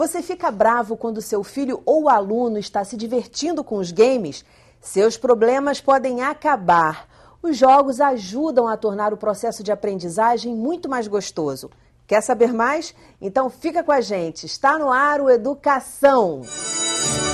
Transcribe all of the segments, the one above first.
Você fica bravo quando seu filho ou aluno está se divertindo com os games? Seus problemas podem acabar. Os jogos ajudam a tornar o processo de aprendizagem muito mais gostoso. Quer saber mais? Então fica com a gente. Está no ar o Educação. Música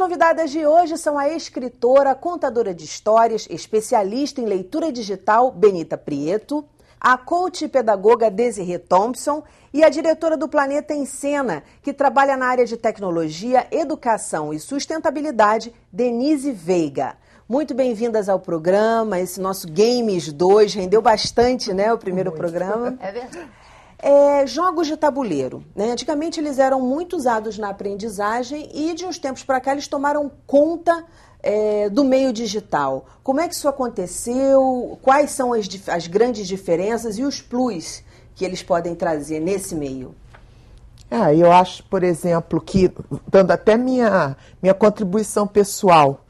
convidadas de hoje são a escritora, contadora de histórias, especialista em leitura digital Benita Prieto, a coach e pedagoga Desiree Thompson e a diretora do Planeta em Cena, que trabalha na área de tecnologia, educação e sustentabilidade, Denise Veiga. Muito bem-vindas ao programa. Esse nosso Games 2 rendeu bastante, né? O primeiro Muito. programa. É verdade. É, jogos de tabuleiro. Né? Antigamente eles eram muito usados na aprendizagem e de uns tempos para cá eles tomaram conta é, do meio digital. Como é que isso aconteceu? Quais são as, as grandes diferenças e os plus que eles podem trazer nesse meio? Ah, eu acho, por exemplo, que, dando até minha, minha contribuição pessoal,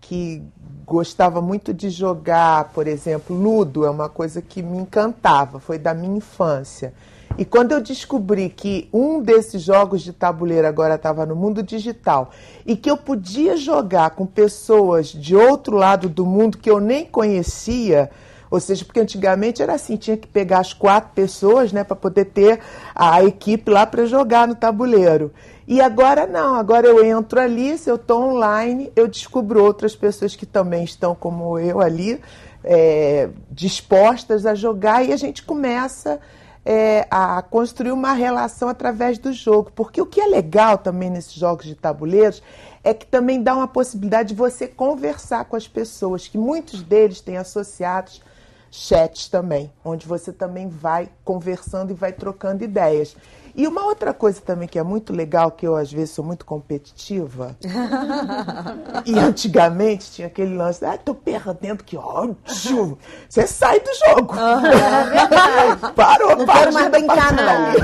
que gostava muito de jogar, por exemplo, ludo é uma coisa que me encantava, foi da minha infância. E quando eu descobri que um desses jogos de tabuleiro agora estava no mundo digital e que eu podia jogar com pessoas de outro lado do mundo que eu nem conhecia, ou seja, porque antigamente era assim, tinha que pegar as quatro pessoas, né, para poder ter a equipe lá para jogar no tabuleiro. E agora não, agora eu entro ali, se eu estou online, eu descubro outras pessoas que também estão como eu ali, é, dispostas a jogar e a gente começa é, a construir uma relação através do jogo. Porque o que é legal também nesses jogos de tabuleiros é que também dá uma possibilidade de você conversar com as pessoas, que muitos deles têm associados chats também, onde você também vai conversando e vai trocando ideias. E uma outra coisa também que é muito legal, que eu às vezes sou muito competitiva, e antigamente tinha aquele lance, ah, tô perdendo, que ódio! Você sai do jogo. Uhum, é Parou, não parou. quero mais brincar, não.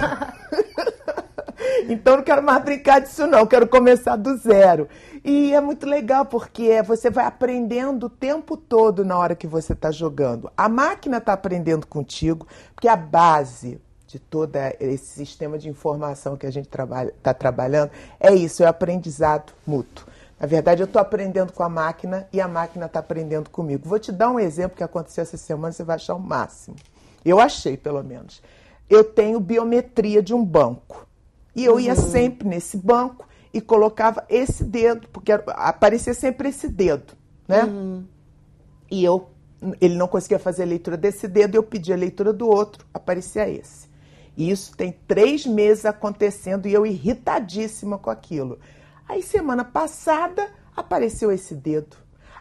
então não quero mais brincar disso, não, quero começar do zero. E é muito legal porque é, você vai aprendendo o tempo todo na hora que você está jogando. A máquina está aprendendo contigo, porque a base de todo esse sistema de informação que a gente está trabalha, tá trabalhando, é isso, é o aprendizado mútuo. Na verdade, eu estou aprendendo com a máquina e a máquina está aprendendo comigo. Vou te dar um exemplo que aconteceu essa semana, você vai achar o máximo. Eu achei, pelo menos. Eu tenho biometria de um banco. E eu ia uhum. sempre nesse banco e colocava esse dedo, porque aparecia sempre esse dedo, né? Uhum. E eu, ele não conseguia fazer a leitura desse dedo, eu pedia a leitura do outro, aparecia esse. E isso tem três meses acontecendo e eu irritadíssima com aquilo. Aí, semana passada, apareceu esse dedo.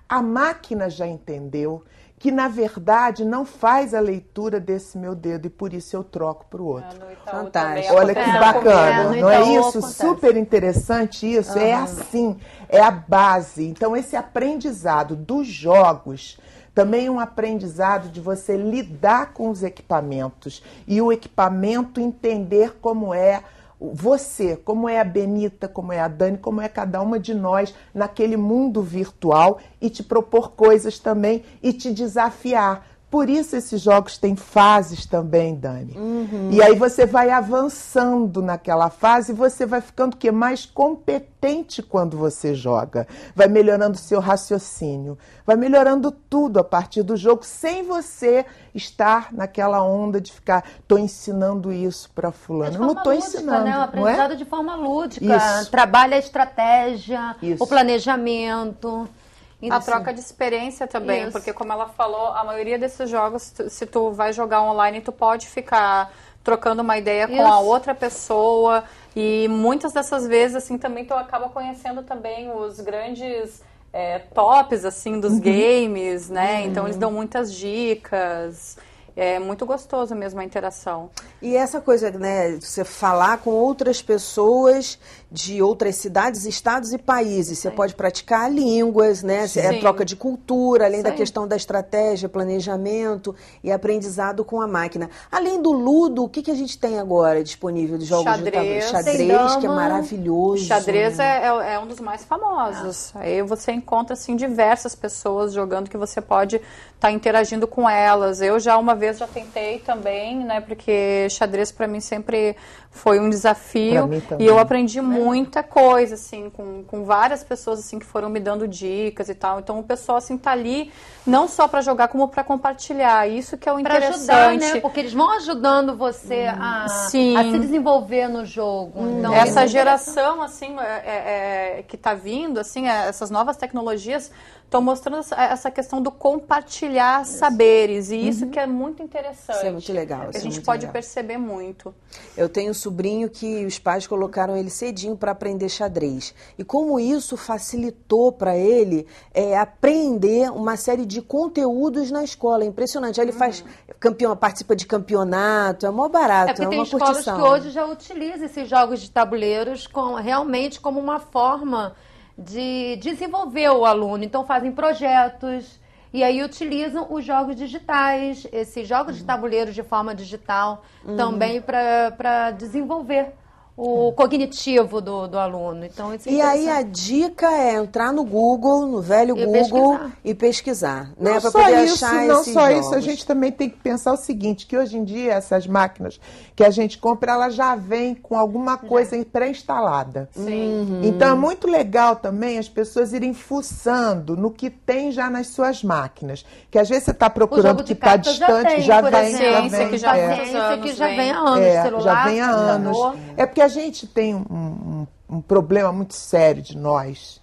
A máquina já entendeu que, na verdade, não faz a leitura desse meu dedo e por isso eu troco para o outro. Ah, então Fantástico. Olha que bacana, é, não é então, isso? Acontece. Super interessante isso. Uhum. É assim, é a base. Então, esse aprendizado dos jogos também é um aprendizado de você lidar com os equipamentos e o equipamento entender como é você, como é a Benita, como é a Dani, como é cada uma de nós naquele mundo virtual e te propor coisas também e te desafiar por isso esses jogos têm fases também, Dani. Uhum. E aí você vai avançando naquela fase e você vai ficando que mais competente quando você joga. Vai melhorando seu raciocínio, vai melhorando tudo a partir do jogo sem você estar naquela onda de ficar tô ensinando isso para fulano. não tô né? ensinando, né? O aprendizado é? de forma lúdica, isso. trabalha a estratégia, isso. o planejamento. Isso. A troca de experiência também, Isso. porque como ela falou, a maioria desses jogos, se tu vai jogar online, tu pode ficar trocando uma ideia com a outra pessoa e muitas dessas vezes assim também tu acaba conhecendo também os grandes é, tops assim dos uhum. games, né? Uhum. Então eles uhum. dão muitas dicas é muito gostoso mesmo a interação. E essa coisa, né, você falar com outras pessoas de outras cidades, estados e países. Você pode praticar línguas, né? Sim. É troca de cultura, além Sim. da questão da estratégia, planejamento e aprendizado com a máquina. Além do ludo, o que, que a gente tem agora disponível de jogos xadrez, de tabuleiro? Xadrez, que é maravilhoso. Xadrez né? é, é, um dos mais famosos. Ah. Aí você encontra assim diversas pessoas jogando que você pode estar tá interagindo com elas. Eu já uma vez xadrez já tentei também, né? Porque xadrez para mim sempre foi um desafio. E eu aprendi é. muita coisa, assim, com, com várias pessoas, assim, que foram me dando dicas e tal. Então o pessoal, assim, tá ali não só para jogar, como para compartilhar. Isso que é o pra interessante. Pra ajudar, né? Porque eles vão ajudando você hum, a, a, se desenvolver no jogo. Hum. Então, Essa é geração, assim, é, é, é, que tá vindo, assim, é, essas novas tecnologias estão mostrando essa questão do compartilhar isso. saberes. E uhum. isso que é muito interessante. Isso é muito legal. a é gente é pode legal. perceber muito. Eu tenho um sobrinho que os pais colocaram ele cedinho para aprender xadrez. E como isso facilitou para ele é, aprender uma série de conteúdos na escola. É impressionante. Aí ele uhum. faz campeão, participa de campeonato, é mó barato. É porque é tem escolas curtição. que hoje já utilizam esses jogos de tabuleiros com, realmente como uma forma de desenvolver o aluno. Então fazem projetos e aí utilizam os jogos digitais, esses jogos uhum. de tabuleiros de forma digital uhum. também para desenvolver o cognitivo do, do aluno. Então, é e aí a dica é entrar no Google, no velho e Google, pesquisar. e pesquisar. Né? Não né, para poder isso, achar Não só jogos. isso, a gente também tem que pensar o seguinte, que hoje em dia essas máquinas que a gente compra, elas já vêm com alguma coisa pré-instalada. Uhum. Então é muito legal também as pessoas irem fuçando no que tem já nas suas máquinas. Que às vezes você está procurando que está distante, já, vem. Exemplo, que já é. é. vem há anos, é, celular, já vem há anos. É porque a gente tem um, um, um, problema muito sério de nós,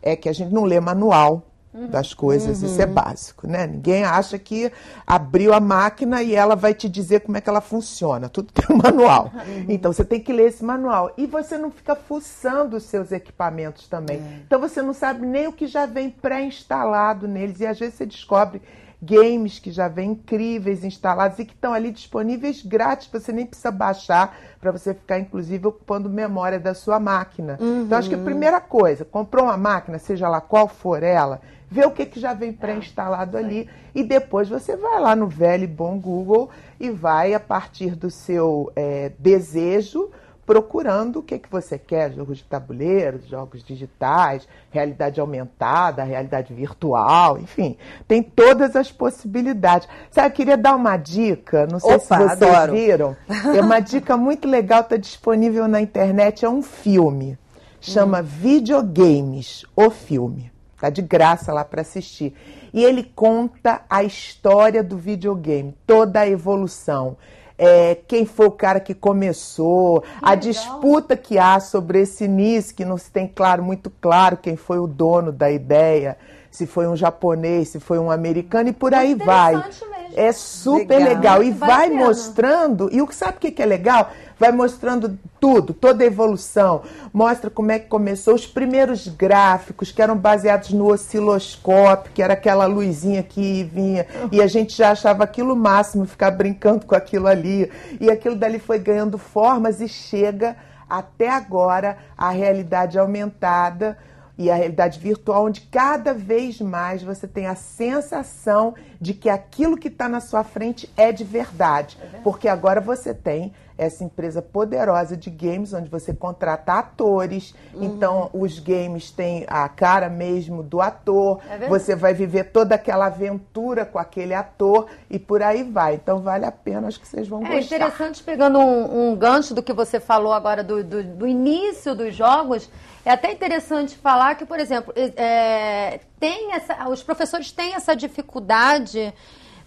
é que a gente não lê manual das coisas, uhum. isso é uhum. básico, né? Ninguém acha que abriu a máquina e ela vai te dizer como é que ela funciona, tudo tem um manual. Uhum. Então você tem que ler esse manual e você não fica fuçando os seus equipamentos também. É. Então você não sabe nem o que já vem pré-instalado neles e às vezes você descobre games que já vem incríveis instalados e que estão ali disponíveis grátis, você nem precisa baixar para você ficar, inclusive, ocupando memória da sua máquina. Uhum. Então, acho que a uhum. primeira coisa, comprou uma máquina, seja lá qual for ela, vê o que, que já vem pré-instalado ah, ali e depois você vai lá no velho e bom Google e vai, a partir do seu é, desejo, procurando o que, que você quer, jogos de tabuleiro, jogos digitais, realidade aumentada, realidade virtual, enfim, tem todas as possibilidades. Sabe, eu queria dar uma dica, não sei Opa, se vocês adoro. viram, é uma dica muito legal, está disponível na internet, é um filme, chama hum. Videogames, o filme. Tá de graça lá para assistir. E ele conta a história do videogame, toda a evolução é, quem foi o cara que começou, que a legal. disputa que há sobre esse NIS, que não se tem claro, muito claro quem foi o dono da ideia, se foi um japonês, se foi um americano e por é aí vai. Mesmo. É super legal. legal. E vai, mostrando, e o que sabe o que é legal? Vai mostrando tudo, toda a evolução. Mostra como é que começou os primeiros gráficos, que eram baseados no osciloscópio, que era aquela luzinha que vinha, e a gente já achava aquilo máximo, ficar brincando com aquilo ali. E aquilo dali foi ganhando formas e chega até agora a realidade aumentada e a realidade virtual, onde cada vez mais você tem a sensação de que aquilo que está na sua frente é de verdade, é porque agora você tem essa empresa poderosa de games, onde você contrata atores. Uhum. Então, os games têm a cara mesmo do ator. É você vai viver toda aquela aventura com aquele ator e por aí vai. Então, vale a pena, acho que vocês vão é gostar. É interessante, pegando um, um, gancho do que você falou agora do, do, do, início dos jogos, é até interessante falar que, por exemplo, é, tem essa, os professores têm essa dificuldade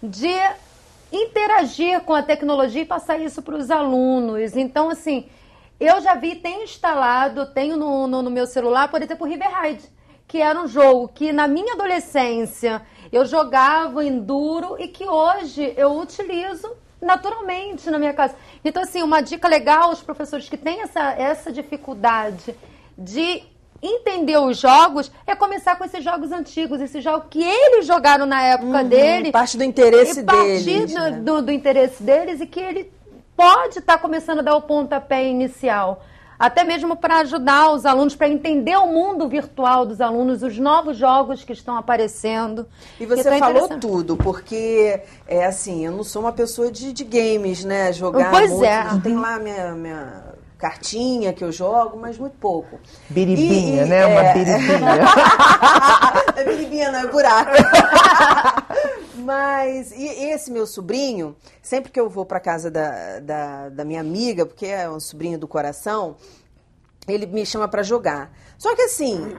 de interagir com a tecnologia e passar isso para os alunos. Então, assim, eu já vi, tem instalado, tenho no, no, no meu celular, por exemplo, o Riverride, que era um jogo que na minha adolescência eu jogava enduro e que hoje eu utilizo naturalmente na minha casa. Então, assim, uma dica legal aos professores que têm essa, essa dificuldade de entender os jogos é começar com esses jogos antigos, esse jogo que eles jogaram na época uhum, dele. Parte do interesse deles. Parte né? do, do, interesse deles e que ele pode estar tá começando a dar o pontapé inicial. Até mesmo para ajudar os alunos, para entender o mundo virtual dos alunos, os novos jogos que estão aparecendo. E você tá falou tudo, porque é assim, eu não sou uma pessoa de, de games, né? Jogar pois é. muito, é. Tem uhum. lá minha, minha cartinha que eu jogo, mas muito pouco. Biribinha, e, né? É... Uma biribinha. é biribinha, não, é buraco. mas e esse meu sobrinho, sempre que eu vou para casa da, da, da minha amiga, porque é um sobrinho do coração, ele me chama para jogar. Só que assim,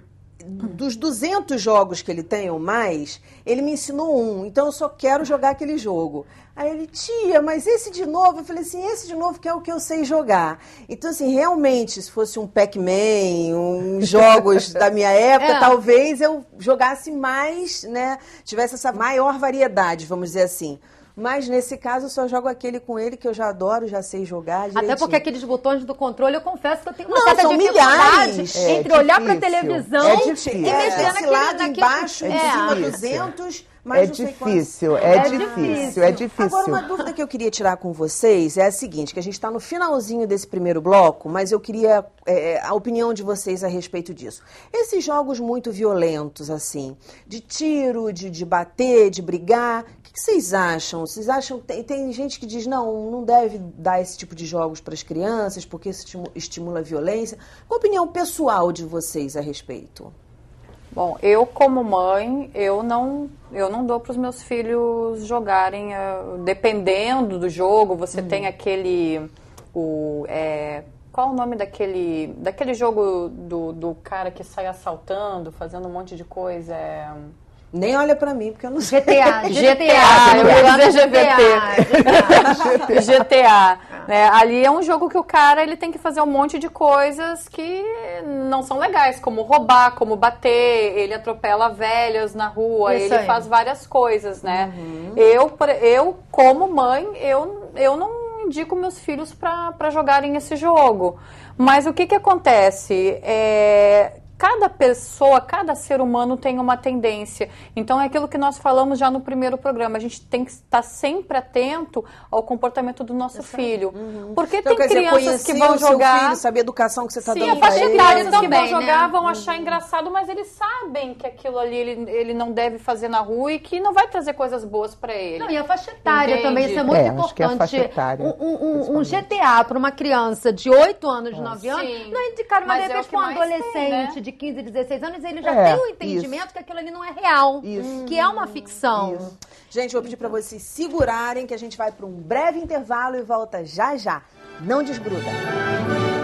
dos 200 jogos que ele tem ou mais, ele me ensinou um, então eu só quero jogar aquele jogo. Aí ele, tia, mas esse de novo? Eu falei assim, esse de novo que é o que eu sei jogar. Então, assim, realmente, se fosse um Pac-Man, um jogos da minha época, é. talvez eu jogasse mais, né? Tivesse essa maior variedade, vamos dizer assim. Mas nesse caso eu só jogo aquele com ele que eu já adoro, já sei jogar. Direitinho. Até porque aqueles botões do controle, eu confesso que eu tenho uma Não, certa são milhares. entre é olhar para televisão é e mexer é, naquele, lado naquele, embaixo, é. em cima 200 mas é difícil, quantos... é, é difícil, é difícil. Agora, uma dúvida que eu queria tirar com vocês é a seguinte, que a gente está no finalzinho desse primeiro bloco, mas eu queria é, a opinião de vocês a respeito disso. Esses jogos muito violentos, assim, de tiro, de, de bater, de brigar, o que, que, vocês acham? Vocês acham, tem, tem gente que diz, não, não deve dar esse tipo de jogos para as crianças, porque isso estimula a violência. Qual a opinião pessoal de vocês a respeito? Bom, eu como mãe, eu não eu não dou para os meus filhos jogarem, uh, dependendo do jogo, você uhum. tem aquele o é, qual o nome daquele daquele jogo do, do cara que sai assaltando, fazendo um monte de coisa, é... nem olha para mim, porque eu não sei. GTA, GTA, GTA, eu ia GTA. GTA. GTA. É, ali é um jogo que o cara ele tem que fazer um monte de coisas que não são legais, como roubar, como bater, ele atropela velhas na rua, Isso ele aí. faz várias coisas, né? Uhum. Eu, eu, como mãe, eu, eu não indico meus filhos para jogarem esse jogo. Mas o que, que acontece? É, cada pessoa, cada ser humano tem uma tendência. Então é aquilo que nós falamos já no primeiro programa. A gente tem que estar sempre atento ao comportamento do nosso Exato. filho. Uhum. Porque então, tem crianças dizer, que vão jogar. Filho, sabe a educação que você está dando. Sim, a faixa etária que vão jogar né? vão achar uhum. engraçado, mas eles sabem que aquilo ali ele, ele não deve fazer na rua e que não vai trazer coisas boas para ele. Não, e a faixa etária Entende? também, isso é, é muito é, importante. É etária, um, um, um, GTA para uma criança de 8 anos, de 9 anos, sim. não é indicado, mas, mas de repente para um adolescente. Tem, né? de 15, 16 anos, ele já é, tem o entendimento isso. que aquilo ali não é real, isso. que é uma ficção. Isso. Gente, vou pedir para vocês segurarem que a gente vai para um breve intervalo e volta já já. Não desgruda.